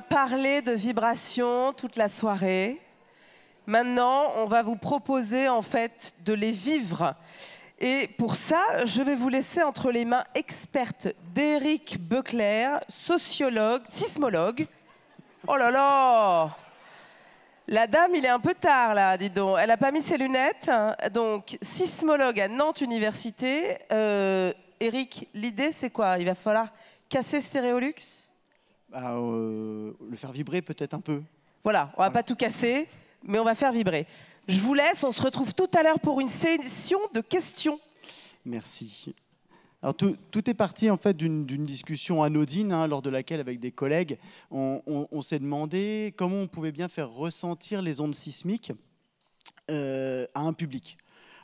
parler de vibrations toute la soirée. Maintenant, on va vous proposer en fait de les vivre. Et pour ça, je vais vous laisser entre les mains expertes d'Éric Beuclair, sociologue, sismologue. Oh là là La dame, il est un peu tard là, dis donc. Elle n'a pas mis ses lunettes. Hein. Donc, sismologue à Nantes Université. Euh, Eric, l'idée c'est quoi Il va falloir casser Stéréolux à euh, le faire vibrer peut-être un peu. Voilà, on va pas tout casser, mais on va faire vibrer. Je vous laisse, on se retrouve tout à l'heure pour une session de questions. Merci. Alors tout, est parti en fait d'une discussion anodine hein, lors de laquelle avec des collègues on, s'est demandé comment on pouvait bien faire ressentir les ondes sismiques euh, à un public.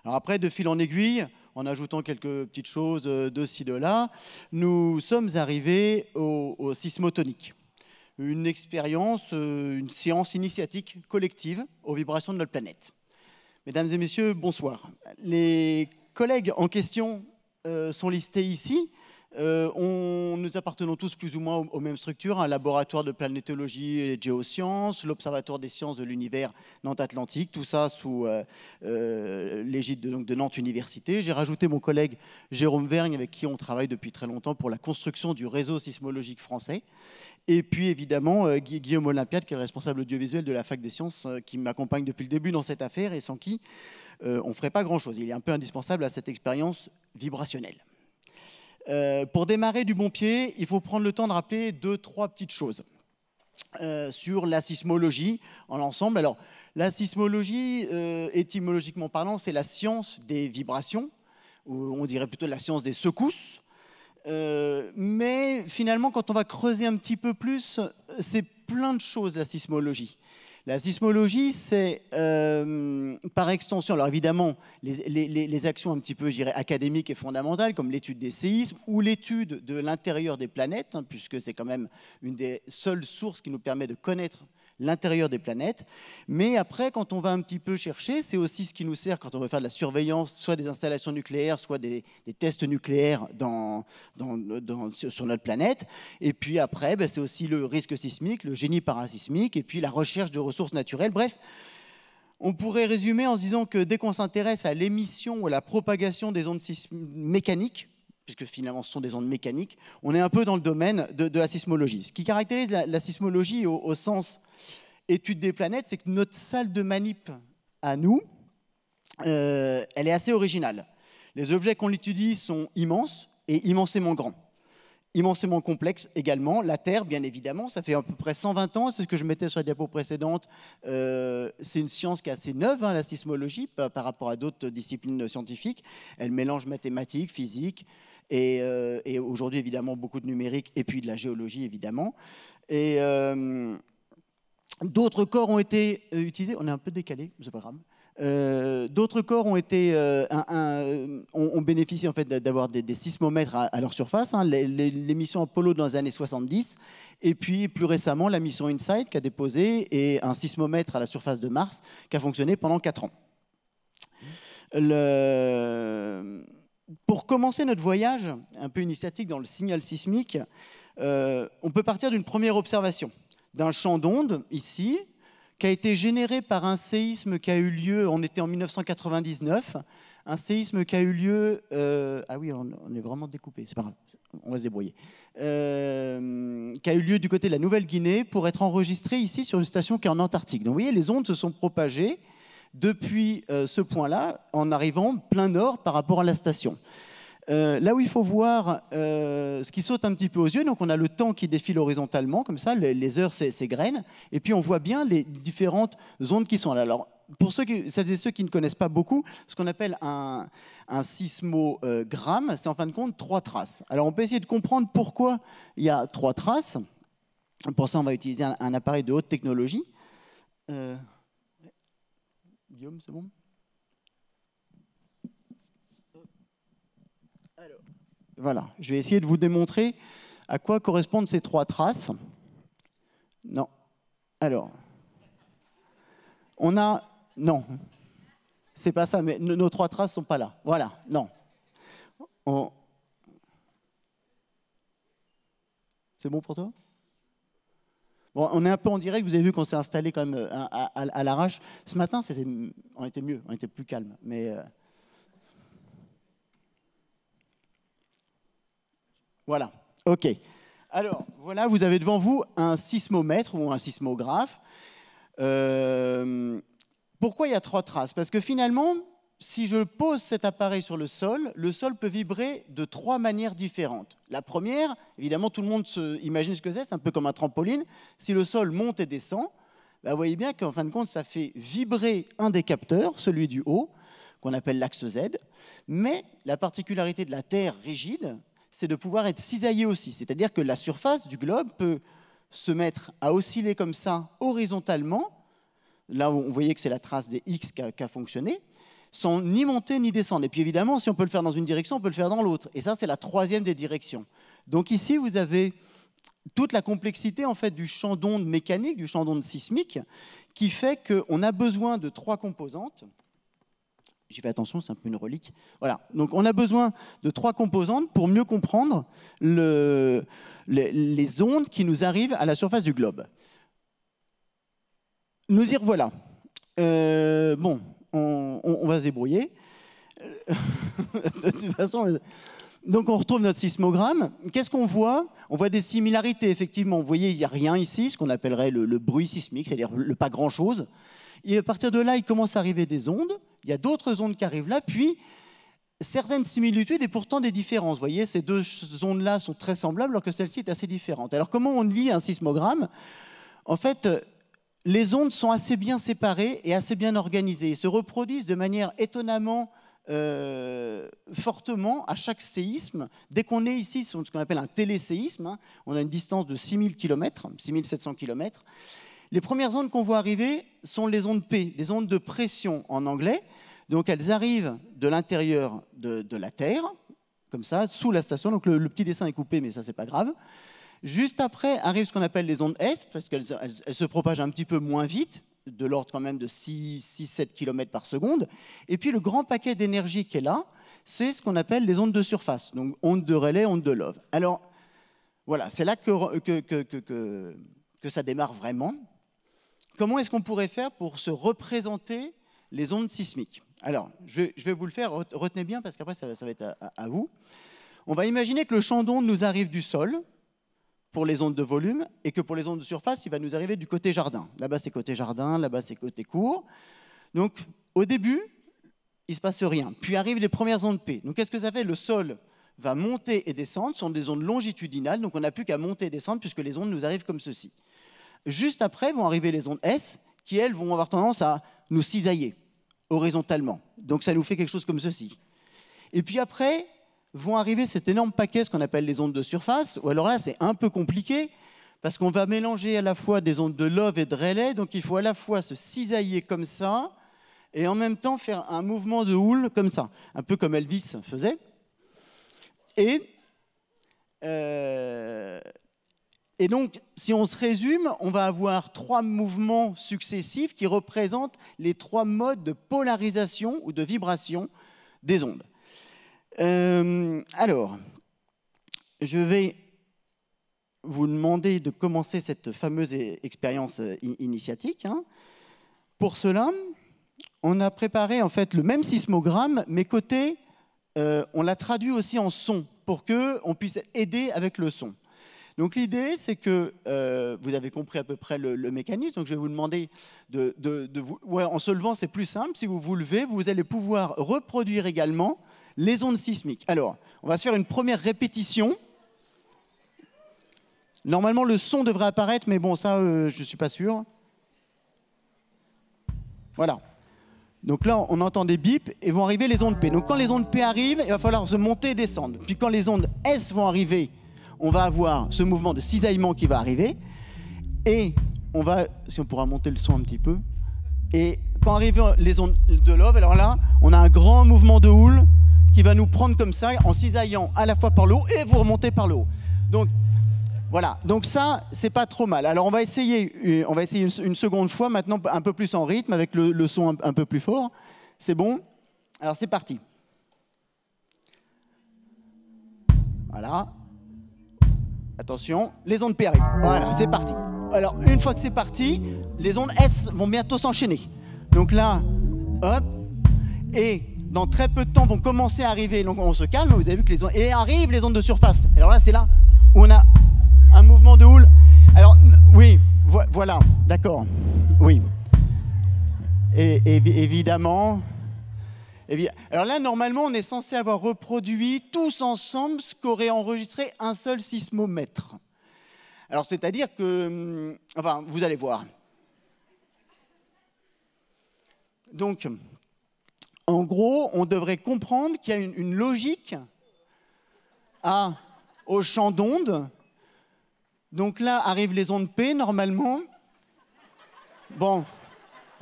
Alors après de fil en aiguille, en ajoutant quelques petites choses euh, de ci, de là, nous sommes arrivés au, sismotonique. Une expérience, euh, une séance initiatique collective aux vibrations de notre planète. Mesdames et messieurs, bonsoir. Les collègues en question euh, sont listés ici. Euh, nous appartenons tous plus ou moins aux, mêmes structures, un laboratoire de planétologie et de géosciences, l'Observatoire des sciences de l'univers Nantes-Atlantique, tout ça sous euh, euh, l'égide de, de, Nantes Université. J'ai rajouté mon collègue Jérôme Vergne, avec qui on travaille depuis très longtemps pour la construction du réseau sismologique français. Et puis évidemment, Guillaume Olympiade, qui est le responsable audiovisuel de la Fac des sciences, qui m'accompagne depuis le début dans cette affaire et sans qui on ne ferait pas grand-chose. Il est un peu indispensable à cette expérience vibrationnelle. Euh, pour démarrer du bon pied, il faut prendre le temps de rappeler deux, trois petites choses euh, sur la sismologie en l'ensemble. Alors, la sismologie, euh, étymologiquement parlant, c'est la science des vibrations, ou on dirait plutôt la science des secousses. mais finalement, quand on va creuser un petit peu plus, c'est plein de choses la sismologie. La sismologie, c'est euh, par extension, alors évidemment, les, actions un petit peu académiques et fondamentales, comme l'étude des séismes ou l'étude de l'intérieur des planètes, hein, puisque c'est quand même une des seules sources qui nous permet de connaître l'intérieur des planètes. Mais après, quand on va un petit peu chercher, c'est aussi ce qui nous sert quand on veut faire de la surveillance, soit des installations nucléaires, soit des, tests nucléaires dans, sur notre planète. Et puis après, ben, c'est aussi le risque sismique, le génie parasismique, et puis la recherche de ressources sources naturelles. Bref, on pourrait résumer en se disant que dès qu'on s'intéresse à l'émission ou à la propagation des ondes mécaniques, puisque finalement ce sont des ondes mécaniques, on est un peu dans le domaine de, la sismologie. Ce qui caractérise la, sismologie au, sens étude des planètes, c'est que notre salle de manip à nous, euh, elle est assez originale. Les objets qu'on étudie sont immenses et immensément grands immensément complexe également. La Terre, bien évidemment, ça fait à peu près 120 ans, c'est ce que je mettais sur la diapo précédente. Euh, c'est une science qui est assez neuve, hein, la sismologie, par, rapport à d'autres disciplines scientifiques. Elle mélange mathématiques, physique, euh, et, aujourd'hui, évidemment, beaucoup de numérique, et puis de la géologie, évidemment. Et euh, d'autres corps ont été utilisés. On est un peu décalé, c'est pas grave. Euh, d'autres corps euh, ont bénéficié en fait d'avoir des, sismomètres à, leur surface. Hein, Apollo dans les années 70, et puis plus récemment la mission InSight qui a déposé et un sismomètre à la surface de Mars qui a fonctionné pendant 4 ans. Pour commencer notre voyage, un peu initiatique dans le signal sismique, euh, on peut partir d'une première observation, d'un champ d'onde ici, qui a été générée par un séisme qui a eu lieu, on était en 1999, un séisme qui a eu lieu, euh, ah oui, on, est vraiment découpé, c'est pas on va se débrouiller, euh, qui a eu lieu du côté de la Nouvelle-Guinée pour être enregistré ici sur une station qui est en Antarctique. Donc vous voyez, les ondes se sont propagées depuis euh, ce point-là en arrivant plein nord par rapport à la station. Euh, là où il faut voir euh, ce qui saute un petit peu aux yeux, donc on a le temps qui défile horizontalement, comme ça, les, heures ces graines et puis on voit bien les différentes ondes qui sont là. Alors, pour ceux qui, celles et ceux qui ne connaissent pas beaucoup, ce qu'on appelle un, sismogramme, c'est en fin de compte trois traces. Alors on peut essayer de comprendre pourquoi il y a trois traces. Pour ça, on va utiliser un, appareil de haute technologie. Euh, Guillaume, c'est bon Voilà, je vais essayer de vous démontrer à quoi correspondent ces trois traces. Non. Alors, on a... Non, c'est pas ça, mais nos trois traces sont pas là. Voilà, non. C'est bon pour toi Bon, on est un peu en direct, vous avez vu qu'on s'est installé quand même euh, à, l'arrache. Ce matin, on était mieux, on était plus calme. Mais euh, Voilà, ok. Alors, voilà, vous avez devant vous un sismomètre ou un sismographe. Euh, pourquoi il y a trois traces Parce que finalement, si je pose cet appareil sur le sol, le sol peut vibrer de trois manières différentes. La première, évidemment, tout le monde se imagine ce que c'est, c'est un peu comme un trampoline. Si le sol monte et descend, bah, vous voyez bien qu'en fin de compte, ça fait vibrer un des capteurs, celui du haut, qu'on appelle l'axe Z. Mais la particularité de la Terre rigide, c'est de pouvoir être cisaillé aussi. C'est-à-dire que la surface du globe peut se mettre à osciller comme ça horizontalement, là où on voyait que c'est la trace des X qui a, fonctionné, sans ni monter ni descendre. Et puis évidemment, si on peut le faire dans une direction, on peut le faire dans l'autre. Et ça, c'est la troisième des directions. Donc ici, vous avez toute la complexité en fait du champ d'onde mécanique, du champ d'onde sismique, qui fait qu'on a besoin de trois composantes. J'ai fait attention, c'est un peu une relique. Voilà. Donc on a besoin de trois composantes pour mieux comprendre les ondes qui nous arrivent à la surface du globe. Nous y revoilà. Euh, bon, on, va se débrouiller. Euh, de toute façon, donc on retrouve notre sismogramme. Qu'est-ce qu'on voit On voit des similarités, effectivement. Vous voyez, il n'y a rien ici, ce qu'on appellerait le, le bruit sismique, c'est-à-dire le pas grand-chose. Et à partir de là, il commence à arriver des ondes il y a d'autres ondes qui arrivent là, puis certaines similitudes et pourtant des différences. Vous voyez, ces deux ondes-là sont très semblables alors que celle-ci est assez différente. Alors comment on lit un sismogramme En fait, les ondes sont assez bien séparées et assez bien organisées. Elles se reproduisent de manière étonnamment euh, fortement à chaque séisme. Dès qu'on est ici sur ce qu'on appelle un téléséisme, hein, on a une distance de 6000 km, 6700 km, les premières ondes qu'on voit arriver sont les ondes P, les ondes de pression en anglais. Donc elles arrivent de l'intérieur de, la Terre, comme ça, sous la station. Donc le, petit dessin est coupé, mais ça, c'est pas grave. Juste après arrivent ce qu'on appelle les ondes S, parce qu'elles se propagent un petit peu moins vite, de l'ordre quand même de 6-7 km par seconde. Et puis le grand paquet d'énergie qui est là, c'est ce qu'on appelle les ondes de surface, donc ondes de relais, ondes de love. Alors voilà, c'est là que, que, que, ça démarre vraiment comment est-ce qu'on pourrait faire pour se représenter les ondes sismiques Alors, je vais, vous le faire, retenez bien parce qu'après, ça, ça, va être à, vous. On va imaginer que le champ d'onde nous arrive du sol pour les ondes de volume et que pour les ondes de surface, il va nous arriver du côté jardin. Là-bas, c'est côté jardin, là-bas, c'est côté court. Donc, au début, il ne se passe rien. Puis arrivent les premières ondes P. Donc, qu'est-ce que ça fait Le sol va monter et descendre, ce sont des ondes longitudinales, donc on n'a plus qu'à monter et descendre puisque les ondes nous arrivent comme ceci. Juste après vont arriver les ondes S, qui elles vont avoir tendance à nous cisailler horizontalement. Donc ça nous fait quelque chose comme ceci. Et puis après vont arriver cet énorme paquet, ce qu'on appelle les ondes de surface, ou alors là c'est un peu compliqué, parce qu'on va mélanger à la fois des ondes de Love et de Rayleigh, donc il faut à la fois se cisailler comme ça, et en même temps faire un mouvement de houle comme ça, un peu comme Elvis faisait. Et euh, et donc, si on se résume, on va avoir trois mouvements successifs qui représentent les trois modes de polarisation ou de vibration des ondes. Euh, alors, je vais vous demander de commencer cette fameuse expérience euh, initiatique. Hein. Pour cela, on a préparé en fait le même sismogramme, mais côté, euh, on l'a traduit aussi en son pour que on puisse aider avec le son. Donc l'idée, c'est que euh, vous avez compris à peu près le, mécanisme. Donc je vais vous demander de, vous... en se levant, c'est plus simple. Si vous vous levez, vous allez pouvoir reproduire également les ondes sismiques. Alors, on va se faire une première répétition. Normalement, le son devrait apparaître, mais bon, ça, euh, je ne suis pas sûr. Voilà. Donc là, on entend des bips et vont arriver les ondes P. Donc quand les ondes P arrivent, il va falloir se monter et descendre. Puis quand les ondes S vont arriver, on va avoir ce mouvement de cisaillement qui va arriver. Et on va, si on pourra monter le son un petit peu, et quand arrivent les ondes de Love, alors là, on a un grand mouvement de houle qui va nous prendre comme ça, en cisaillant à la fois par le haut et vous remontez par le haut. Donc voilà, donc ça, c'est pas trop mal. Alors on va essayer, euh, on va essayer une, seconde fois maintenant, un peu plus en rythme, avec le, son un peu plus fort. C'est bon Alors c'est parti. Voilà. Attention, les ondes PRI. Voilà, c'est parti. Alors, une fois que c'est parti, les ondes S vont bientôt s'enchaîner. Donc là, hop, et dans très peu de temps vont commencer à arriver. Donc on se calme, vous avez vu que les ondes. Et arrivent les ondes de surface. Alors là, c'est là où on a un mouvement de houle. Alors, oui, voilà, d'accord. Oui. et évidemment, eh bien, alors là, normalement, on est censé avoir reproduit tous ensemble ce qu'aurait enregistré un seul sismomètre. Alors, c'est-à-dire que. Hum, enfin, vous allez voir. Donc, en gros, on devrait comprendre qu'il y a une, logique à, au champ d'onde. Donc là arrivent les ondes P, normalement. Bon.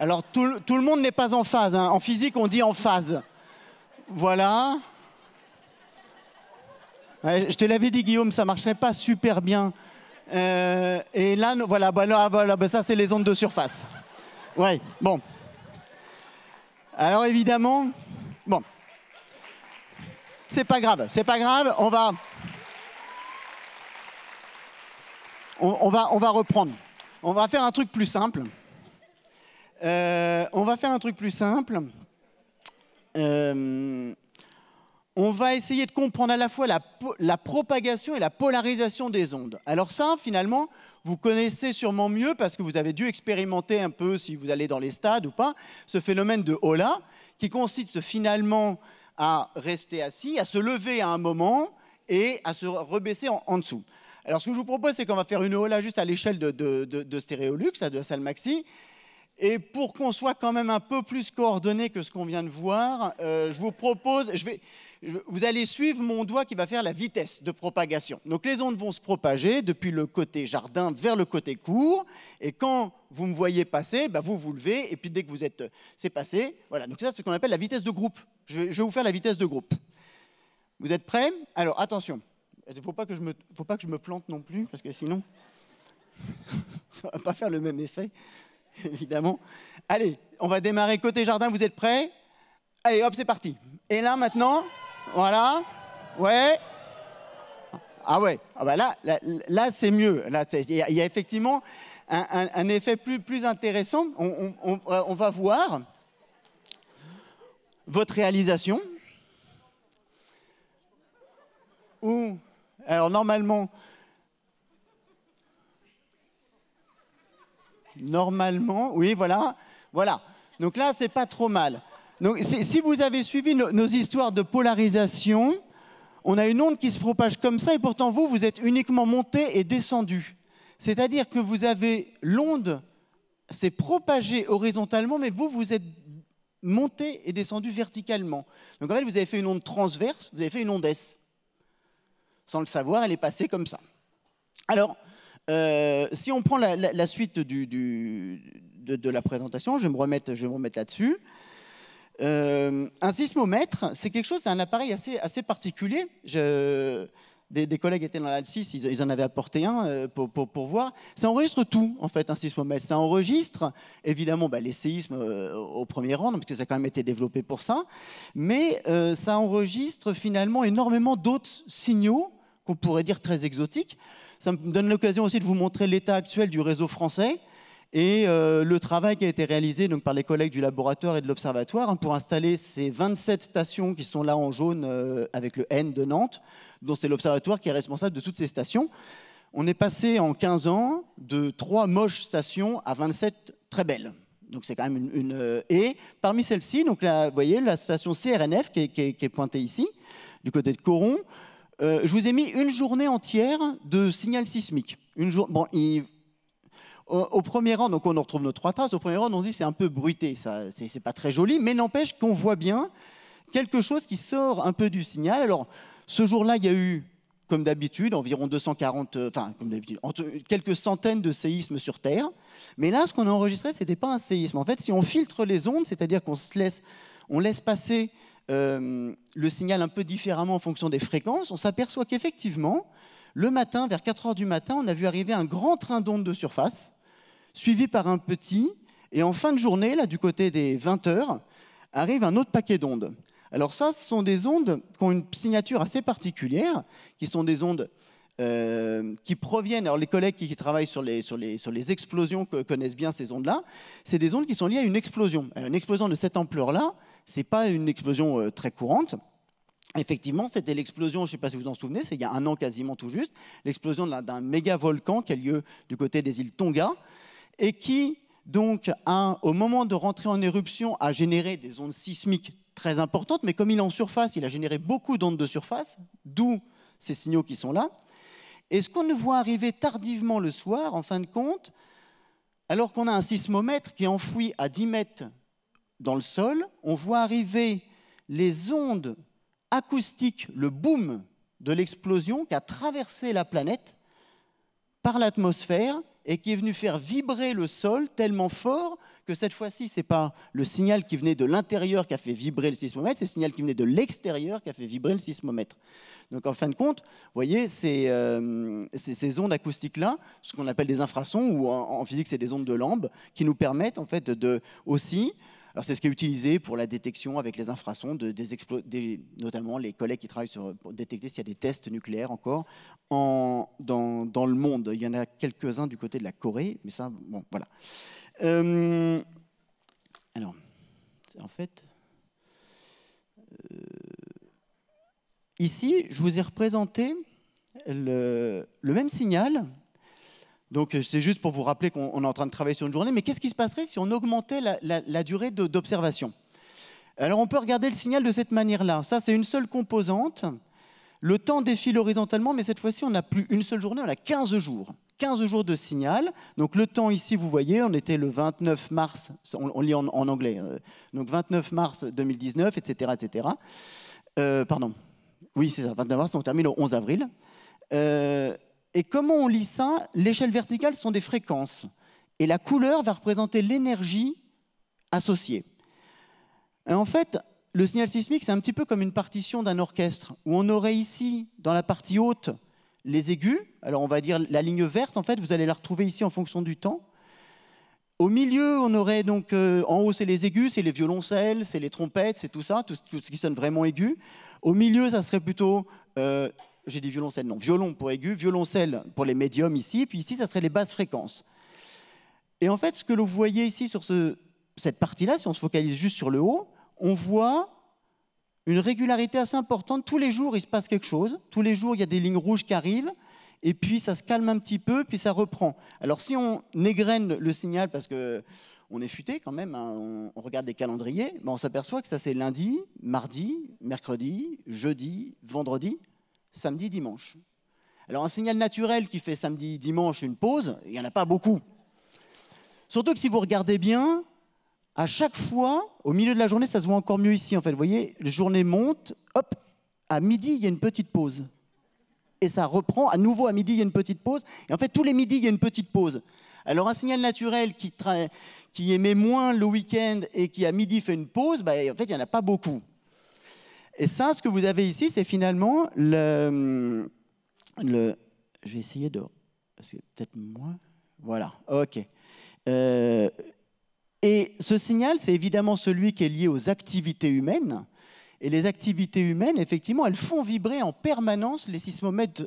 Alors tout, le monde n'est pas en phase. Hein. En physique, on dit en phase. Voilà. je te l'avais dit, Guillaume, ça marcherait pas super bien. Euh, et là, voilà, bah, voilà bah, ça, c'est les ondes de surface. Oui, bon. Alors évidemment, bon. C'est pas grave, c'est pas grave, on va. on, va, on va reprendre. On va faire un truc plus simple. Euh, on va faire un truc plus simple. Euh, on va essayer de comprendre à la fois la, propagation et la polarisation des ondes. Alors ça, finalement, vous connaissez sûrement mieux parce que vous avez dû expérimenter un peu, si vous allez dans les stades ou pas, ce phénomène de hola, qui consiste finalement à rester assis, à se lever à un moment et à se rebaisser en, dessous. Alors ce que je vous propose, c'est qu'on va faire une hola juste à l'échelle de, de, de Stéréolux, de la salle Maxi, et pour qu'on soit quand même un peu plus coordonné que ce qu'on vient de voir, euh, je vous propose, je vais, vous allez suivre mon doigt qui va faire la vitesse de propagation. Donc les ondes vont se propager depuis le côté jardin vers le côté court. Et quand vous me voyez passer, bah, vous vous levez. Et puis dès que vous êtes, euh, c'est passé. Voilà. Donc ça, c'est ce qu'on appelle la vitesse de groupe. Je vais, je vais vous faire la vitesse de groupe. Vous êtes prêts Alors attention. Il ne faut pas que je me plante non plus, parce que sinon, ça ne va pas faire le même effet. évidemment. Allez, on va démarrer côté jardin, vous êtes prêts Allez, hop, c'est parti. Et là, maintenant, voilà, ouais. Ah ouais, ah bah là, c'est mieux. Là, il y, a effectivement un, effet plus, plus intéressant. On, euh, on va voir votre réalisation. Ou, alors normalement, Normalement, oui, voilà. Voilà. Donc là, c'est pas trop mal. Donc si vous avez suivi nos histoires de polarisation, on a une onde qui se propage comme ça et pourtant vous, vous êtes uniquement monté et descendu. C'est-à-dire que vous avez l'onde s'est propagée horizontalement, mais vous, vous êtes monté et descendu verticalement. Donc en fait, vous avez fait une onde transverse, vous avez fait une onde S. Sans le savoir, elle est passée comme ça. Alors, euh, si on prend la, suite du, de, la présentation, je vais me remettre, là-dessus. Euh, un sismomètre, c'est quelque chose, c'est un appareil assez, assez particulier. des, collègues étaient dans l'ALSIS ils, en avaient apporté un euh, pour, voir. Ça enregistre tout, en fait, un sismomètre. Ça enregistre, évidemment, bah, les séismes au premier rang, parce que ça a quand même été développé pour ça. Mais ça enregistre finalement énormément d'autres signaux qu'on pourrait dire très exotiques. Ça me donne l'occasion aussi de vous montrer l'état actuel du réseau français et euh, le travail qui a été réalisé donc, par les collègues du laboratoire et de l'observatoire hein, pour installer ces 27 stations qui sont là en jaune euh, avec le N de Nantes, dont c'est l'observatoire qui est responsable de toutes ces stations. On est passé en 15 ans de 3 moches stations à 27 très belles. Donc c'est quand même une... Euh, et parmi celles-ci, donc vous voyez la station CRNF qui est, qui est pointée ici, du côté de Coron, euh, je vous ai mis une journée entière de signal sismique. Une au, premier rang, donc on retrouve nos trois traces. Au premier rang, on se dit c'est un peu bruité, ça, c'est pas très joli, mais n'empêche qu'on voit bien quelque chose qui sort un peu du signal. Alors, ce jour-là, il y a eu, comme d'habitude, environ 240, euh, enfin, quelques centaines de séismes sur Terre. Mais là, ce qu'on a enregistré, ce n'était pas un séisme. En fait, si on filtre les ondes, c'est-à-dire qu'on se laisse, on laisse passer euh, le signal un peu différemment en fonction des fréquences, on s'aperçoit qu'effectivement, le matin, vers 4 heures du matin, on a vu arriver un grand train d'ondes de surface, suivi par un petit, et en fin de journée, là, du côté des 20 h arrive un autre paquet d'ondes. Alors ça, ce sont des ondes qui ont une signature assez particulière, qui sont des ondes euh, qui proviennent, alors les collègues qui, travaillent sur les, sur, les, sur les, explosions connaissent bien ces ondes-là, c'est des ondes qui sont liées à une explosion. Euh, une explosion de cette ampleur-là, c'est pas une explosion euh, très courante. Effectivement, c'était l'explosion, je ne sais pas si vous en souvenez, c'est il y a un an quasiment tout juste, l'explosion d'un méga volcan qui a lieu du côté des îles Tonga et qui, donc, au moment de rentrer en éruption, a généré des ondes sismiques très importantes, mais comme il est en surface, il a généré beaucoup d'ondes de surface, d'où ces signaux qui sont là. Et ce qu'on ne voit arriver tardivement le soir, en fin de compte, alors qu'on a un sismomètre qui est enfoui à 10 mètres dans le sol, on voit arriver les ondes acoustiques, le boom de l'explosion qui a traversé la planète par l'atmosphère et qui est venu faire vibrer le sol tellement fort que cette fois-ci, ce n'est pas le signal qui venait de l'intérieur qui a fait vibrer le sismomètre, c'est le signal qui venait de l'extérieur qui a fait vibrer le sismomètre. Donc en fin de compte, vous voyez, ces, euh, ces, ondes acoustiques-là, ce qu'on appelle des infrasons, ou en, physique c'est des ondes de lambe, qui nous permettent en fait de aussi alors c'est ce qui est utilisé pour la détection avec les infrasons, de, notamment les collègues qui travaillent sur, pour détecter s'il y a des tests nucléaires encore dans, le monde. Il y en a quelques-uns du côté de la Corée, mais ça, bon, voilà. Euh, alors, en fait... Euh, ici, je vous ai représenté le même signal donc euh, c'est juste pour vous rappeler qu'on est en train de travailler sur une journée, mais qu'est-ce qui se passerait si on augmentait la, durée d'observation Alors on peut regarder le signal de cette manière-là. Ça c'est une seule composante. Le temps défile horizontalement, mais cette fois-ci on n'a plus une seule journée, on a 15 jours. 15 jours de signal. Donc le temps ici, vous voyez, on était le 29 mars, on, lit en, anglais, euh, donc 29 mars 2019, etc. etc. pardon. Oui, c'est ça, 29 mars, on termine au 11 avril. Euh, et comment on lit ça L'échelle verticale sont des fréquences. Et la couleur va représenter l'énergie associée. en fait, le signal sismique, c'est un petit peu comme une partition d'un orchestre, où on aurait ici, dans la partie haute, les aigus. Alors on va dire la ligne verte, en fait, vous allez la retrouver ici en fonction du temps. Au milieu, on aurait donc euh, en haut, c'est les aigus, c'est les violoncelles, c'est les trompettes, c'est tout ça, tout, tout, ce qui sonne vraiment aigu. Au milieu, ça serait plutôt euh, j'ai dit violoncelle, non, violon pour aigu, violoncelle pour les médiums ici, puis ici, ça serait les basses fréquences. Et en fait, ce que vous voyez ici sur ce, cette partie-là, si on se focalise juste sur le haut, on voit une régularité assez importante. Tous les jours, il se passe quelque chose. Tous les jours, il y a des lignes rouges qui arrivent. Et puis, ça se calme un petit peu, puis ça reprend. Alors, si on égrène le signal, parce que on est futé quand même, hein, on, regarde des calendriers, ben, on s'aperçoit que ça, c'est lundi, mardi, mercredi, jeudi, vendredi samedi, dimanche. Alors un signal naturel qui fait samedi, dimanche une pause, il n'y en a pas beaucoup. Surtout que si vous regardez bien, à chaque fois, au milieu de la journée, ça se voit encore mieux ici en fait. Vous voyez, la journée monte, hop, à midi, il y a une petite pause. Et ça reprend, à nouveau à midi, il y a une petite pause. Et en fait, tous les midis, il y a une petite pause. Alors un signal naturel qui, qui émet moins le week-end et qui à midi fait une pause, bah, en fait, il n'y en a pas beaucoup. Et ça, ce que vous avez ici, c'est finalement le, le... Je vais essayer de... C'est peut-être moins... Voilà, ok. Euh, et ce signal, c'est évidemment celui qui est lié aux activités humaines. Et les activités humaines, effectivement, elles font vibrer en permanence les sismomètres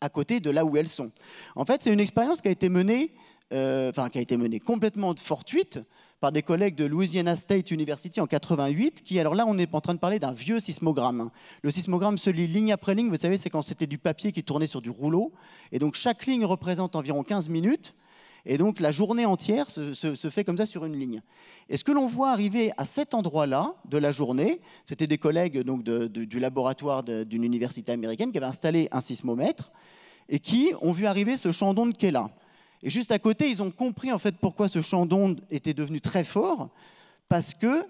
à côté de là où elles sont. En fait, c'est une expérience qui a été menée euh, enfin, qui a été menée complètement fortuite par des collègues de Louisiana State University en 88, qui, alors là, on est en train de parler d'un vieux sismogramme. Le sismogramme se lit ligne après ligne, vous savez, c'est quand c'était du papier qui tournait sur du rouleau, et donc chaque ligne représente environ 15 minutes, et donc la journée entière se, fait comme ça sur une ligne. Et ce que l'on voit arriver à cet endroit-là de la journée, c'était des collègues donc, du laboratoire d'une université américaine qui avait installé un sismomètre et qui ont vu arriver ce chandon de quai-là. Et juste à côté, ils ont compris en fait pourquoi ce champ d'onde était devenu très fort, parce que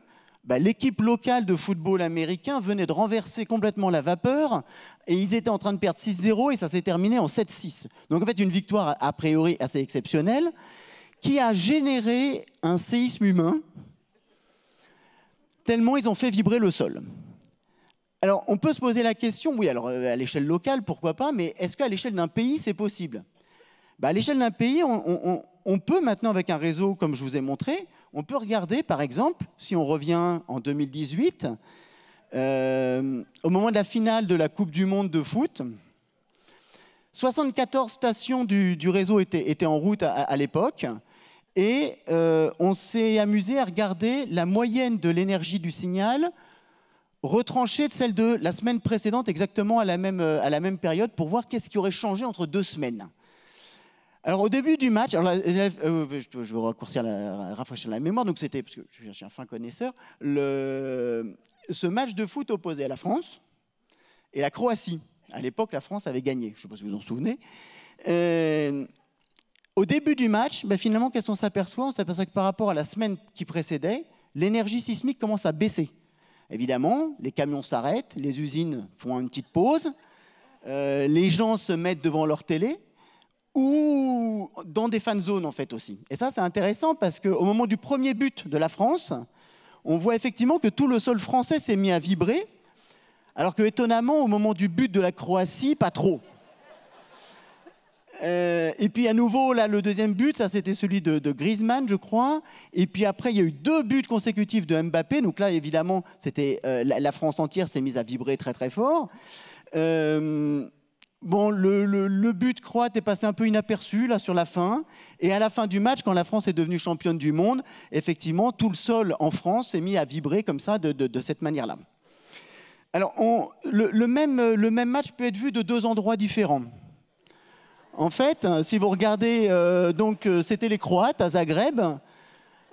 bah, l'équipe locale de football américain venait de renverser complètement la vapeur et ils étaient en train de perdre 6-0 et ça s'est terminé en 7-6. Donc en fait une victoire a priori assez exceptionnelle qui a généré un séisme humain tellement ils ont fait vibrer le sol. Alors on peut se poser la question, oui alors euh, à l'échelle locale pourquoi pas, mais est-ce qu'à l'échelle d'un pays c'est possible bah, à l'échelle d'un pays, on, peut maintenant, avec un réseau comme je vous ai montré, on peut regarder, par exemple, si on revient en 2018, euh, au moment de la finale de la Coupe du Monde de foot, 74 stations du, réseau étaient, en route à, l'époque. Et euh, on s'est amusé à regarder la moyenne de l'énergie du signal retranchée de celle de la semaine précédente exactement à la même, euh, à la même période pour voir qu'est-ce qui aurait changé entre deux semaines. Alors au début du match, euh, je vais raccourcir, la, rafraîchir la mémoire, donc c'était, parce que je suis un fin connaisseur, le, ce match de foot opposé à la France et la Croatie. À l'époque, la France avait gagné, je ne sais pas si vous vous en souvenez. Euh, au début du match, bah, finalement, qu'est-ce qu'on s'aperçoit On s'aperçoit que par rapport à la semaine qui précédait, l'énergie sismique commence à baisser. Évidemment, les camions s'arrêtent, les usines font une petite pause, euh, les gens se mettent devant leur télé, ou dans des fan zones en fait aussi. Et ça c'est intéressant parce qu'au moment du premier but de la France, on voit effectivement que tout le sol français s'est mis à vibrer, alors que étonnamment au moment du but de la Croatie, pas trop. Euh, et puis à nouveau, là, le deuxième but, ça c'était celui de, de, Griezmann, je crois. Et puis après, il y a eu deux buts consécutifs de Mbappé. Donc là, évidemment, c'était euh, la, la, France entière s'est mise à vibrer très très fort. Euh, Bon, le, but croate est passé un peu inaperçu là sur la fin. Et à la fin du match, quand la France est devenue championne du monde, effectivement, tout le sol en France est mis à vibrer comme ça, de, cette manière-là. Alors, on, le, même, match peut être vu de deux endroits différents. En fait, si vous regardez, euh, donc euh, c'était les Croates à Zagreb.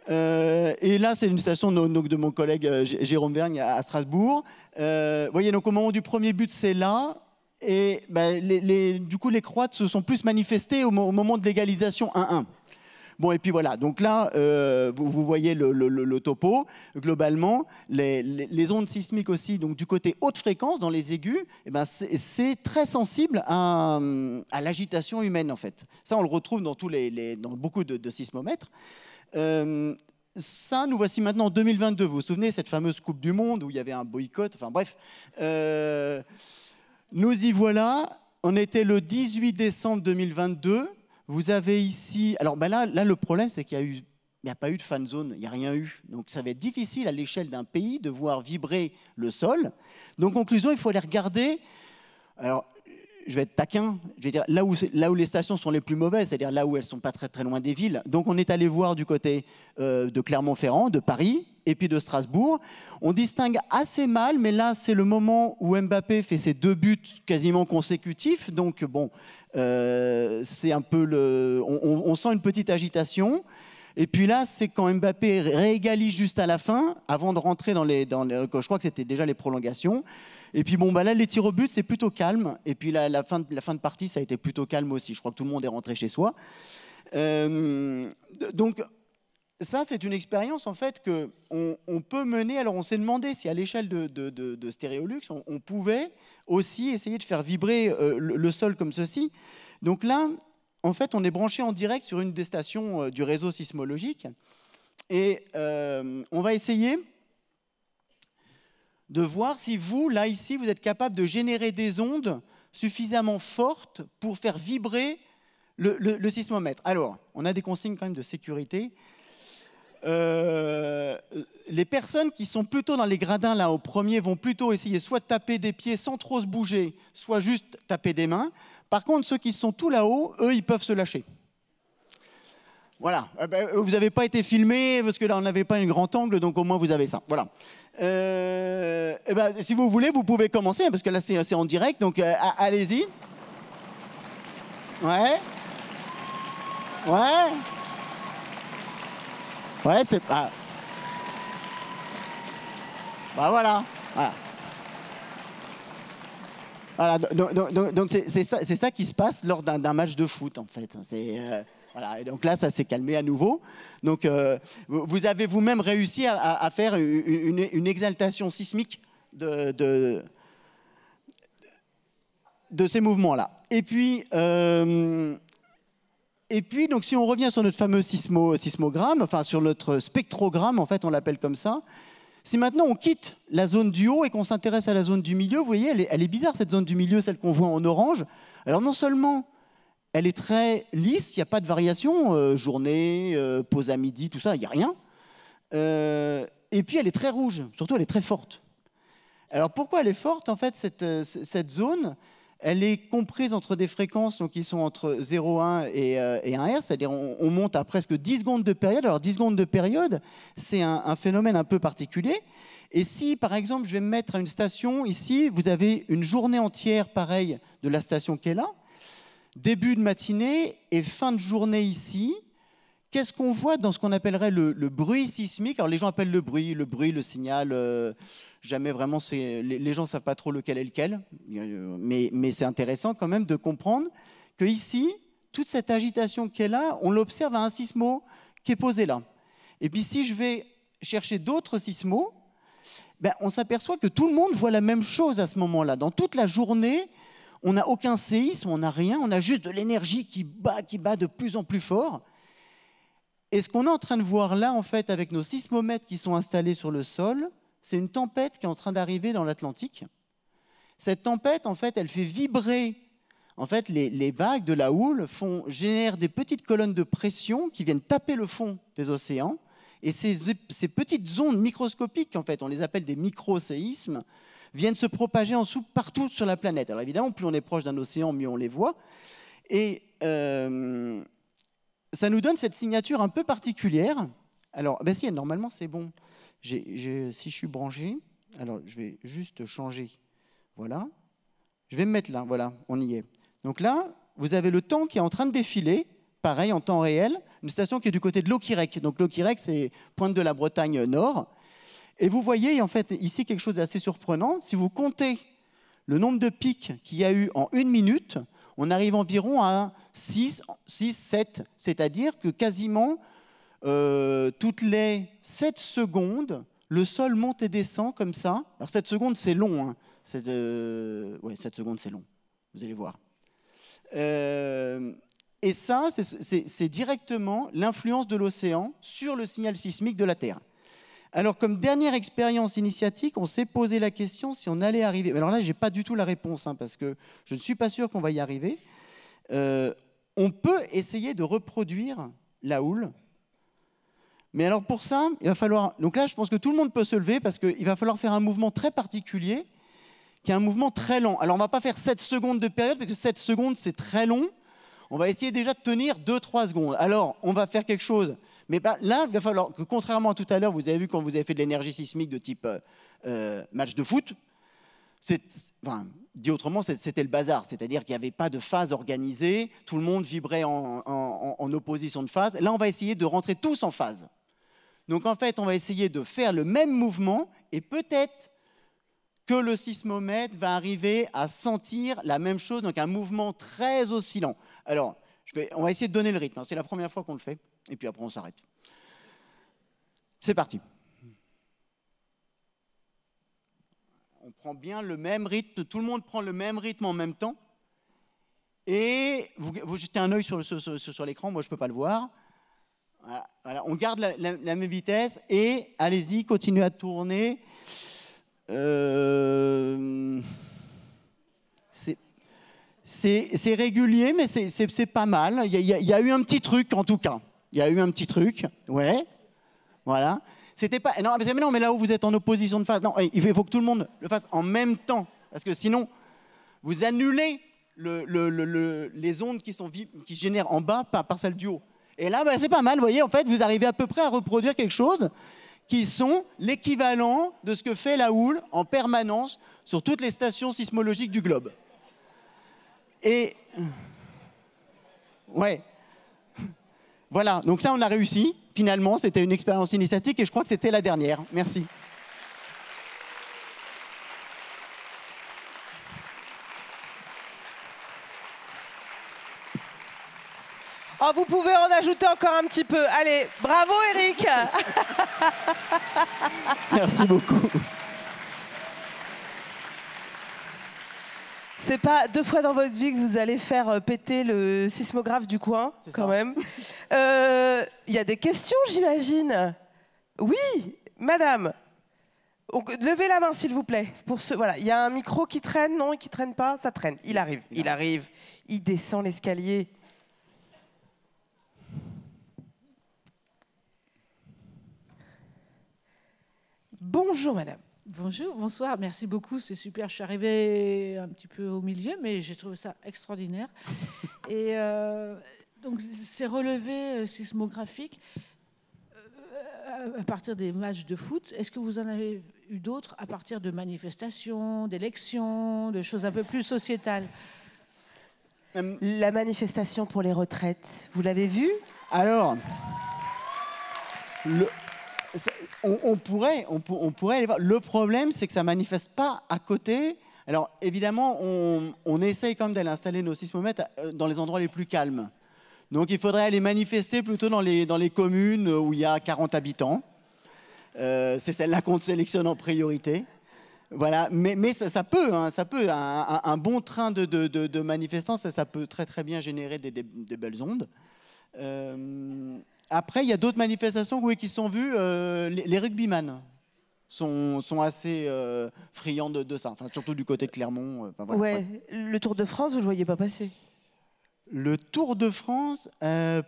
Euh, et là, c'est une station de, mon collègue Jérôme Vergne à, Strasbourg. Vous voyez, donc au moment du premier but, c'est là. Et ben, les, du coup, les Croates se sont plus manifestés au, moment de l'égalisation 1-1. Bon, et puis voilà, donc là, euh, vous, voyez le, topo. Globalement, les, ondes sismiques aussi, donc du côté haute fréquence, dans les aigus, eh ben c'est très sensible à, l'agitation humaine, en fait. Ça, on le retrouve dans, tous les, dans beaucoup de, sismomètres. Euh, ça, nous voici maintenant en 2022. Vous vous souvenez, cette fameuse Coupe du Monde où il y avait un boycott, enfin bref. Euh, nous y voilà. On était le 18 décembre 2022. Vous avez ici. Alors ben là, là, le problème, c'est qu'il y a eu. Il n'y a pas eu de fan zone, il n'y a rien eu. Donc ça va être difficile à l'échelle d'un pays de voir vibrer le sol. Donc conclusion, il faut aller regarder. Alors je vais être taquin, je vais dire là où, là où les stations sont les plus mauvaises, c'est-à-dire là où elles ne sont pas très très loin des villes. Donc on est allé voir du côté euh, de Clermont-Ferrand, de Paris et puis de Strasbourg. On distingue assez mal, mais là c'est le moment où Mbappé fait ses deux buts quasiment consécutifs. Donc bon, euh, c'est un peu le. On, sent une petite agitation. Et puis là, c'est quand Mbappé réégalise juste à la fin, avant de rentrer dans les. Dans les je crois que c'était déjà les prolongations. Et puis bon, bah là, les tirs au but, c'est plutôt calme. Et puis la, fin de, la fin de partie, ça a été plutôt calme aussi. Je crois que tout le monde est rentré chez soi. Euh, donc ça, c'est une expérience en fait que on, peut mener. Alors, on s'est demandé si à l'échelle de, de, Stéréolux, on, pouvait aussi essayer de faire vibrer euh, le, sol comme ceci. Donc là, en fait, on est branché en direct sur une des stations euh, du réseau sismologique et on va essayer de voir si vous, là, ici, vous êtes capable de générer des ondes suffisamment fortes pour faire vibrer le, sismomètre. Alors, on a des consignes quand même de sécurité. Euh, les personnes qui sont plutôt dans les gradins là au premier vont plutôt essayer soit de taper des pieds sans trop se bouger, soit juste taper des mains. Par contre, ceux qui sont tout là-haut, eux, ils peuvent se lâcher. Voilà. Euh, ben, euh, vous n'avez pas été filmé parce que là, on n'avait pas un grand angle, donc au moins vous avez ça. Voilà. Euh, eh ben, si vous voulez, vous pouvez commencer parce que là, c'est en direct, donc allez-y. Ouais. Ouais. Ouais, c'est pas. Bah voilà. Voilà. Voilà, donc c'est ça, qui se passe lors d'un match de foot, en fait. C'est. Voilà, et donc là, ça s'est calmé à nouveau. Donc, euh, vous avez vous-même réussi à, faire une, exaltation sismique de, de, ces mouvements-là. Et puis, euh, et puis, donc, si on revient sur notre fameux sismogramme, enfin sur notre spectrogramme, en fait, on l'appelle comme ça. Si maintenant on quitte la zone du haut et qu'on s'intéresse à la zone du milieu, vous voyez, elle est, elle est bizarre cette zone du milieu, celle qu'on voit en orange. Alors non seulement elle est très lisse, il n'y a pas de variation, euh, journée, euh, pause à midi, tout ça, il n'y a rien. Euh, et puis elle est très rouge, surtout elle est très forte. Alors pourquoi elle est forte en fait cette, zone Elle est comprise entre des fréquences donc, qui sont entre 0,1 et, et 1 Hz, c'est-à-dire on, monte à presque 10 secondes de période. Alors 10 secondes de période, c'est un, un phénomène un peu particulier. Et si, par exemple, je vais me mettre à une station ici, vous avez une journée entière pareille de la station qui est là, début de matinée et fin de journée ici, qu'est-ce qu'on voit dans ce qu'on appellerait le, bruit sismique Alors les gens appellent le bruit, le bruit, le signal. Euh, jamais vraiment, les, gens ne savent pas trop lequel est lequel. Euh, mais, c'est intéressant quand même de comprendre que ici, toute cette agitation qui a là, on l'observe à un sismo qui est posé là. Et puis si je vais chercher d'autres sismos, ben, on s'aperçoit que tout le monde voit la même chose à ce moment-là. Dans toute la journée, on n'a aucun séisme, on n'a rien, on a juste de l'énergie qui bat, qui bat de plus en plus fort. Et ce qu'on est en train de voir là, en fait, avec nos sismomètres qui sont installés sur le sol, c'est une tempête qui est en train d'arriver dans l'Atlantique. Cette tempête, en fait, elle fait vibrer. En fait, les, vagues de la houle font, génèrent des petites colonnes de pression qui viennent taper le fond des océans. Et ces, petites ondes microscopiques, en fait, on les appelle des microséismes, viennent se propager en dessous partout sur la planète. Alors évidemment, plus on est proche d'un océan, mieux on les voit. Et euh, ça nous donne cette signature un peu particulière. Alors, ben si, normalement, c'est bon. si je suis branché, alors je vais juste changer. Voilà. Je vais me mettre là, voilà, on y est. Donc là, vous avez le temps qui est en train de défiler, pareil en temps réel, une station qui est du côté de l'Okirec. Donc l'Okirec, c'est pointe de la Bretagne euh, Nord. Et vous voyez en fait ici quelque chose d'assez surprenant. Si vous comptez le nombre de pics qu'il y a eu en une minute, on arrive environ à 6, 6 7, c'est-à-dire que quasiment euh, toutes les 7 secondes, le sol monte et descend comme ça. Alors 7 secondes, c'est long. Hein. Euh, secondes, c'est long. Vous allez voir. Euh, et ça, c'est directement l'influence de l'océan sur le signal sismique de la Terre. Alors, comme dernière expérience initiatique, on s'est posé la question si on allait arriver. Alors là, je n'ai pas du tout la réponse, hein, parce que je ne suis pas sûr qu'on va y arriver. Euh, on peut essayer de reproduire la houle. Mais alors pour ça, il va falloir... Donc là, je pense que tout le monde peut se lever parce qu'il va falloir faire un mouvement très particulier, qui est un mouvement très lent. Alors on ne va pas faire 7 secondes de période, parce que 7 secondes, c'est très long. On va essayer déjà de tenir 2-3 secondes. Alors, on va faire quelque chose mais bah, là, il va falloir que, contrairement à tout à l'heure, vous avez vu quand vous avez fait de l'énergie sismique de type euh, euh, match de foot, dit autrement, c'était le bazar. C'est-à-dire qu'il n'y avait pas de phase organisée, tout le monde vibrait en, en opposition de phase. Là, on va essayer de rentrer tous en phase. Donc en fait, on va essayer de faire le même mouvement et peut-être que le sismomètre va arriver à sentir la même chose, donc un mouvement très oscillant. Alors, je vais, on va essayer de donner le rythme. Hein. C'est la première fois qu'on le fait et puis après on s'arrête. C'est parti. On prend bien le même rythme, tout le monde prend le même rythme en même temps. Et vous, jetez un œil sur, l'écran, moi je ne peux pas le voir. on garde la, même vitesse et allez-y, continuez à tourner. Euh, c'est régulier, mais c'est pas mal. il y a eu un petit truc en tout cas il y a eu un petit truc, ouais, voilà. C'était pas. Non, mais non, mais là où vous êtes en opposition de phase, non, il faut que tout le monde le fasse en même temps, parce que sinon, vous annulez les ondes qui, sont, qui génèrent en bas par, par celle du haut. Et là, bah, c'est pas mal, vous voyez, en fait, vous arrivez à peu près à reproduire quelque chose qui sont l'équivalent de ce que fait la houle en permanence sur toutes les stations sismologiques du globe. Et. Ouais, voilà, donc là on a réussi. Finalement, c'était une expérience initiatique et je crois que c'était la dernière. Merci. Oh, vous pouvez en ajouter encore un petit peu. Allez, bravo Eric Merci beaucoup. C'est pas deux fois dans votre vie que vous allez faire euh, péter le sismographe du coin, quand même. Euh, il y a des questions, j'imagine. Oui, madame. Levez la main, s'il vous plaît. Pour ce, voilà, il y a un micro qui traîne, non, qui traîne pas, ça traîne. Il arrive, il arrive. Il descend l'escalier. Bonjour, madame. Bonjour, bonsoir, merci beaucoup, c'est super. Je suis arrivée un petit peu au milieu, mais j'ai trouvé ça extraordinaire. Et euh, donc, ces relevés euh, sismographiques, euh, à partir des matchs de foot, est-ce que vous en avez eu d'autres à partir de manifestations, d'élections, de choses un peu plus sociétales La manifestation pour les retraites, vous l'avez vue Alors, on, pourrait, on, pourrait Le problème, c'est que ça ne manifeste pas à côté. Alors, évidemment, on, essaye quand même d'aller nos sismomètres euh, dans les endroits les plus calmes. Donc, il faudrait aller manifester plutôt dans les, dans les communes où il y a 40 habitants. Euh, c'est celle-là qu'on sélectionne en priorité. Voilà, mais, mais ça, peut, ça peut. Hein, un, bon train de, de, manifestants, ça, peut très très bien générer des, belles ondes. Euh, après, il y a d'autres manifestations oui, qui sont vues. Euh, les, les rugbyman sont, sont assez euh, friands de, ça, enfin, surtout du côté de Clermont. Euh, ouais. Le Tour de France, vous ne le voyez pas passer le Tour de France,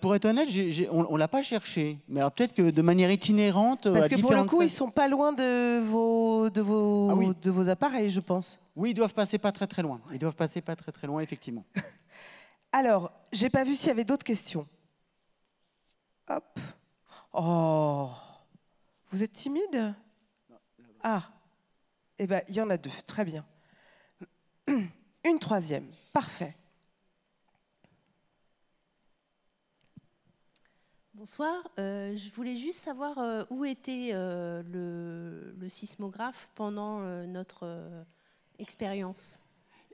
pour être honnête, on, ne l'a pas cherché. Mais peut-être que de manière itinérante. Parce que pour le coup, ils sont pas loin de vos, de vos, ah de vos appareils, je pense. Oui, ils doivent passer pas très très loin. Ils doivent passer pas très très loin, effectivement. alors, j'ai pas vu s'il y avait d'autres questions. Hop. Oh. Vous êtes timide Ah. Eh bien, il y en a deux. Très bien. Une troisième. Parfait. Bonsoir. Euh, je voulais juste savoir euh, où était euh, le, sismographe pendant notre expérience.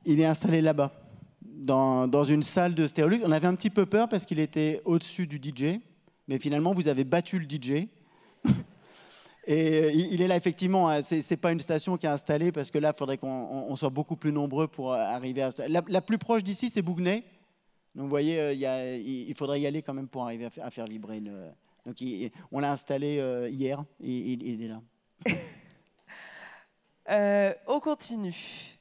Il est installé là-bas, dans, une salle de stéréo. On avait un petit peu peur parce qu'il était au-dessus du DJ mais finalement, vous avez battu le DJ. Et euh, il est là, effectivement, hein. ce n'est pas une station qui est installée, parce que là, il faudrait qu'on soit beaucoup plus nombreux pour euh, arriver à... La, plus proche d'ici, c'est Bougnay. Donc, vous voyez, euh, il, il, faudrait y aller quand même pour arriver à, faire vibrer le... Donc, on l'a installé hier, il, il est là. on continue.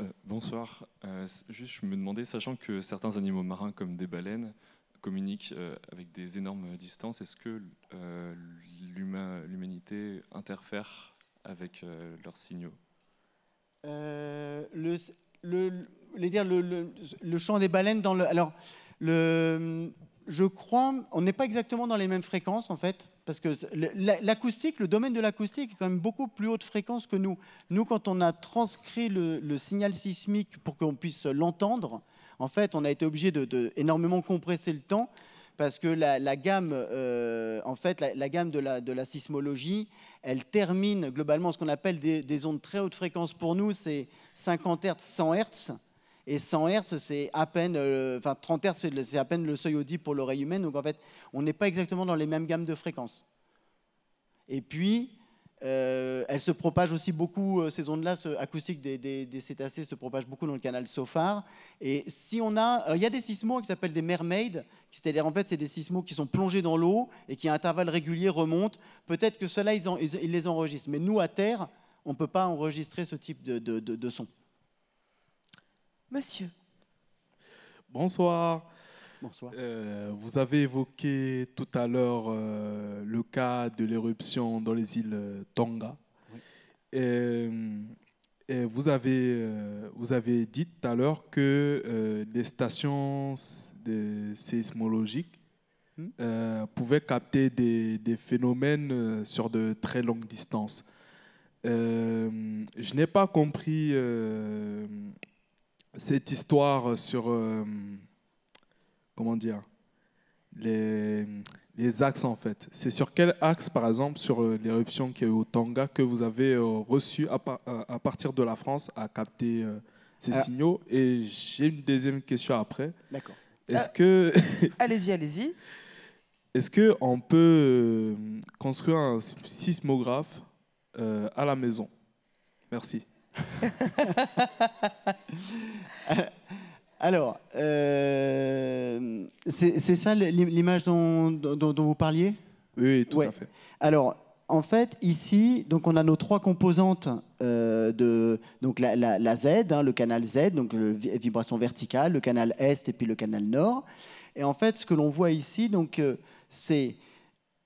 Euh, bonsoir. Euh, je me demandais, sachant que certains animaux marins, comme des baleines, communiquent euh, avec des énormes distances, est-ce que l'humanité interfère avec leurs signaux le, le, dire, champ des baleines Alors, le, je crois. On n'est pas exactement dans les mêmes fréquences, en fait parce que l'acoustique, le domaine de l'acoustique est quand même beaucoup plus haute fréquence que nous. Nous, quand on a transcrit le, signal sismique pour qu'on puisse l'entendre, en fait, on a été obligé de, énormément compresser le temps parce que la, gamme, euh, en fait, la, gamme de la, de la, sismologie, elle termine globalement ce qu'on appelle des, ondes très haute fréquence. Pour nous, c'est 50 Hz, 100 Hz. Et 100 Hz, c'est à peine, euh, enfin 30 Hz, c'est à peine le seuil audible pour l'oreille humaine. Donc en fait, on n'est pas exactement dans les mêmes gammes de fréquences. Et puis, euh, elles se propagent aussi beaucoup, euh, ces ondes-là acoustiques des, des, cétacés se propagent beaucoup dans le canal SOFAR. Et si on a, il y a des sismos qui s'appellent des mermaids, c'est-à-dire en fait c'est des sismos qui sont plongés dans l'eau et qui à intervalles réguliers remontent. Peut-être que cela, ils, les enregistrent. Mais nous, à terre, on ne peut pas enregistrer ce type de son. Monsieur. Bonsoir. Bonsoir. Euh, vous avez évoqué tout à l'heure euh, le cas de l'éruption dans les îles euh, Tonga. vous, avez, vous avez dit tout à l'heure que des stations de séismologiques hmm. pouvaient capter des, des, phénomènes sur de très longues distances. je n'ai pas compris cette histoire sur, euh, comment dire, les, axes en fait. C'est sur quel axe, par exemple, sur euh, l'éruption qui est au Tanga que vous avez euh, reçu à, partir de la France à capter ces signaux Et j'ai une deuxième question après. D'accord. Est-ce que... allez-y, allez-y. Est-ce qu'on peut construire un sismographe à la maison Merci. Alors, euh, c'est ça l'image dont, vous parliez Oui, tout à fait. Alors, en fait, ici, donc on a nos trois composantes euh, de donc la, Z, hein, le canal Z, donc le, vibration verticale, le canal est et puis le canal nord. Et en fait, ce que l'on voit ici, donc, euh, c'est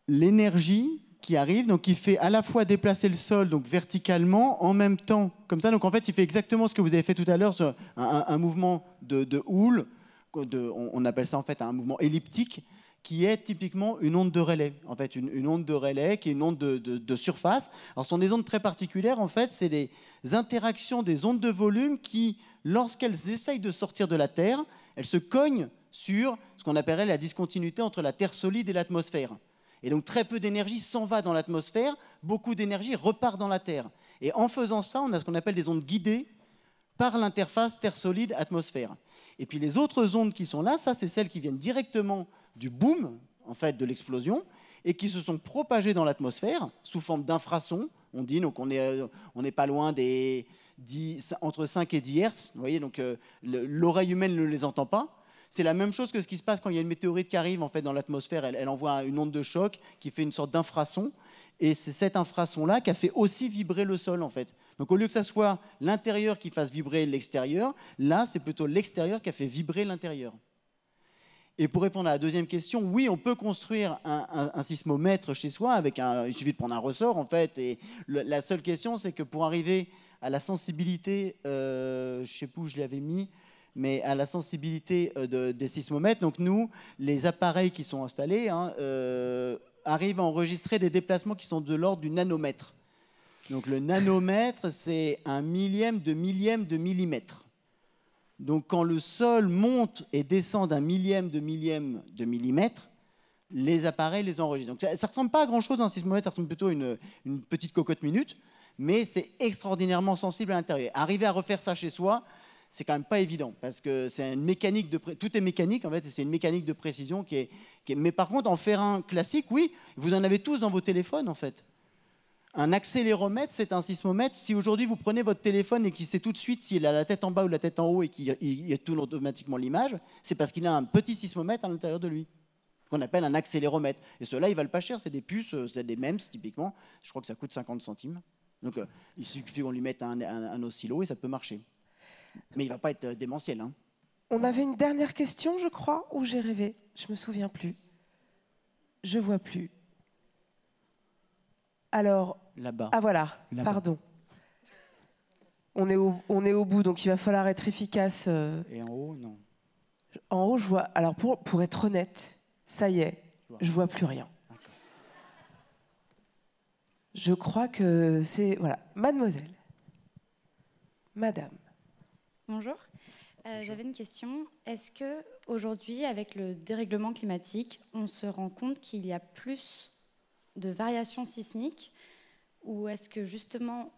l'énergie qui arrive, donc il fait à la fois déplacer le sol donc verticalement, en même temps comme ça. Donc en fait, il fait exactement ce que vous avez fait tout à l'heure, un, un, mouvement de, houle, on, appelle ça en fait un mouvement elliptique, qui est typiquement une onde de relais. En fait, une, onde de relais qui est une onde de, surface. Alors, ce sont des ondes très particulières. En fait, c'est les interactions des ondes de volume qui, lorsqu'elles essayent de sortir de la Terre, elles se cognent sur ce qu'on appellerait la discontinuité entre la Terre solide et l'atmosphère. Et donc très peu d'énergie s'en va dans l'atmosphère, beaucoup d'énergie repart dans la Terre. Et en faisant ça, on a ce qu'on appelle des ondes guidées par l'interface Terre solide-atmosphère. Et puis les autres ondes qui sont là, ça c'est celles qui viennent directement du boom, en fait, de l'explosion, et qui se sont propagées dans l'atmosphère sous forme d'infrasons. On dit donc on euh, n'est pas loin des entre 5 et 10 Hertz. Vous voyez, donc euh, l'oreille humaine ne les entend pas. C'est la même chose que ce qui se passe quand il y a une météorite qui arrive en fait dans l'atmosphère. Elle, envoie une onde de choc qui fait une sorte d'infrason. Et c'est cet infrason-là qui a fait aussi vibrer le sol, en fait. Donc au lieu que ça soit l'intérieur qui fasse vibrer l'extérieur, là, c'est plutôt l'extérieur qui a fait vibrer l'intérieur. Et pour répondre à la deuxième question, oui, on peut construire un, sismomètre chez soi. Avec un, il suffit de prendre un ressort, en fait. Et la seule question, c'est que pour arriver à la sensibilité, euh, je ne sais plus où je l'avais mis, mais à la sensibilité euh, des sismomètres. Donc nous, les appareils qui sont installés hein, euh, arrivent à enregistrer des déplacements qui sont de l'ordre du nanomètre. Donc le nanomètre, c'est un millième de millième de millimètre. Donc quand le sol monte et descend d'un millième de millième de millimètre, les appareils les enregistrent. Donc ça ne ressemble pas à grand-chose dans un sismomètre, ça ressemble plutôt à une, une petite cocotte minute, mais c'est extraordinairement sensible à l'intérieur. Arriver à refaire ça chez soi, c'est quand même pas évident parce que c'est une mécanique de tout est mécanique en fait, c'est une mécanique de précision qui est... Mais par contre, en faire un classique, oui, vous en avez tous dans vos téléphones en fait. Un accéléromètre, c'est un sismomètre. Si aujourd'hui vous prenez votre téléphone et qu'il sait tout de suite s'il a la tête en bas ou la tête en haut et qu'il a tout automatiquement l'image, c'est parce qu'il a un petit sismomètre à l'intérieur de lui qu'on appelle un accéléromètre. Et ceux-là, ils valent pas cher, c'est des puces, euh, c'est des MEMS typiquement. Je crois que ça coûte 50 centimes. Donc euh, il suffit qu'on lui mette un, un, un et ça peut marcher. Mais il va pas être euh, démentiel. Hein. On avait une dernière question, je crois, ou j'ai rêvé. Je me souviens plus. Je vois plus. Alors. Là-bas. Ah voilà. pardon. On est, au, bout, donc il va falloir être efficace. Euh. Et en haut, non. En haut, je vois. Alors pour, être honnête, ça y est, je je vois plus rien. Je crois que c'est. Voilà. Mademoiselle. Madame. Euh, Bonjour. J'avais une question. Est-ce que aujourd'hui, avec le dérèglement climatique, on se rend compte qu'il y a plus de variations sismiques, ou est-ce que justement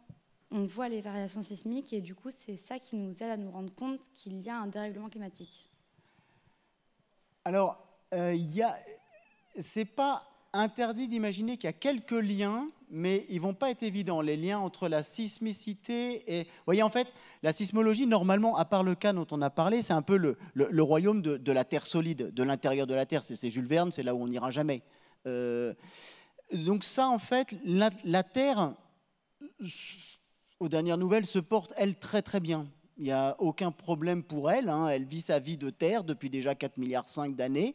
on voit les variations sismiques et du coup c'est ça qui nous aide à nous rendre compte qu'il y a un dérèglement climatique Alors, euh, il c'est pas interdit d'imaginer qu'il y a quelques liens, mais ils vont pas être évidents, les liens entre la sismicité et... Vous voyez, en fait, la sismologie, normalement, à part le cas dont on a parlé, c'est un peu le, le, royaume de, de, la Terre solide, de l'intérieur de la Terre. C'est Jules Verne, c'est là où on n'ira jamais. Euh, donc ça, en fait, la, la Terre, aux dernières nouvelles, se porte, elle, très très bien. Il n'y a aucun problème pour elle. Hein. Elle vit sa vie de Terre depuis déjà 4,5 milliards d'années.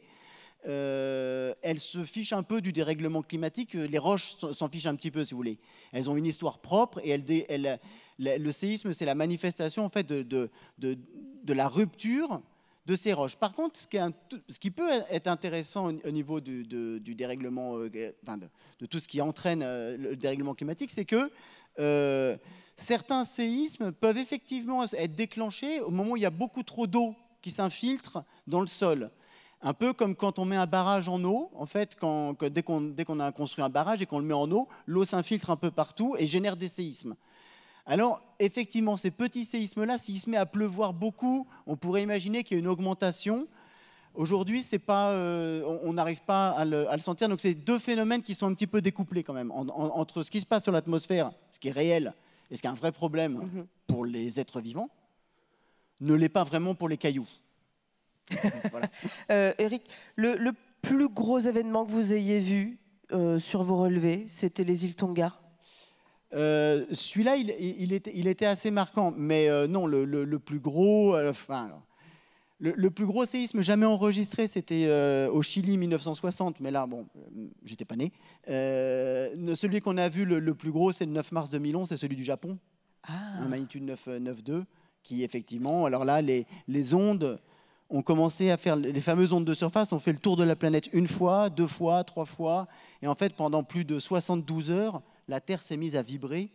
Euh, elles se fichent un peu du dérèglement climatique. Les roches s'en fichent un petit peu, si vous voulez. Elles ont une histoire propre et le séisme, c'est la manifestation en fait de, la rupture de ces roches. Par contre, ce qui, peut être intéressant au niveau du, dérèglement, euh, de, tout ce qui entraîne euh, le dérèglement climatique, c'est que certains séismes peuvent effectivement être déclenchés au moment où il y a beaucoup trop d'eau qui s'infiltre dans le sol. Un peu comme quand on met un barrage en eau, en fait, dès qu'on a construit un barrage et qu'on le met en eau, l'eau s'infiltre un peu partout et génère des séismes. Alors, effectivement, ces petits séismes-là, s'il se met à pleuvoir beaucoup, on pourrait imaginer qu'il y a une augmentation. Aujourd'hui, euh, on n'arrive pas à le, sentir. Donc, c'est deux phénomènes qui sont un petit peu découplés quand même, entre ce qui se passe sur l'atmosphère, ce qui est réel, et ce qui est un vrai problème mhm. pour les êtres vivants, ne l'est pas vraiment pour les cailloux voilà. Euh, Eric, le, plus gros événement que vous ayez vu euh, sur vos relevés, c'était les îles Tonga euh, Celui-là, il, était, il, était, assez marquant, mais non, le, plus gros, enfin, le, plus gros séisme jamais enregistré, c'était au Chili 1960, mais là, bon, j'étais pas né. celui qu'on a vu le, plus gros, c'est le 9 mars 2011, c'est celui du Japon, ah. magnitude 9,2, qui effectivement, alors là, les, les ondes, on commençait à faire les fameuses ondes de surface. On fait le tour de la planète une fois, deux fois, trois fois. Et en fait, pendant plus de 72 heures, la Terre s'est mise à vibrer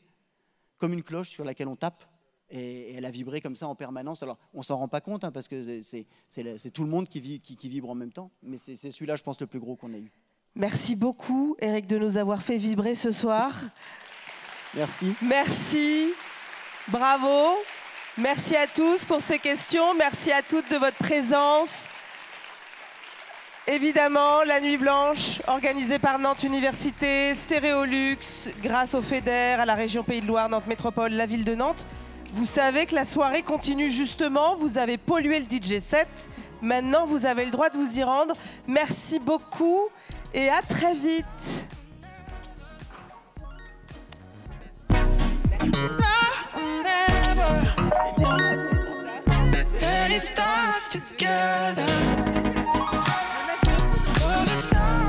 comme une cloche sur laquelle on tape. Et elle a vibré comme ça en permanence. Alors, on s'en rend pas compte, hein, parce que c'est tout le monde qui, vibre en même temps. Mais c'est celui-là, je pense, le plus gros qu'on ait eu. Merci beaucoup, Eric, de nous avoir fait vibrer ce soir. Merci. Merci. Bravo. Merci à tous pour ces questions. Merci à toutes de votre présence. Évidemment, la Nuit Blanche, organisée par Nantes Université, Stéréolux, grâce au FEDER, à la région Pays de Loire, Nantes Métropole, la ville de Nantes. Vous savez que la soirée continue justement. Vous avez pollué le DJ 7. Maintenant, vous avez le droit de vous y rendre. Merci beaucoup et à très vite. And it starts together. Cause it's not.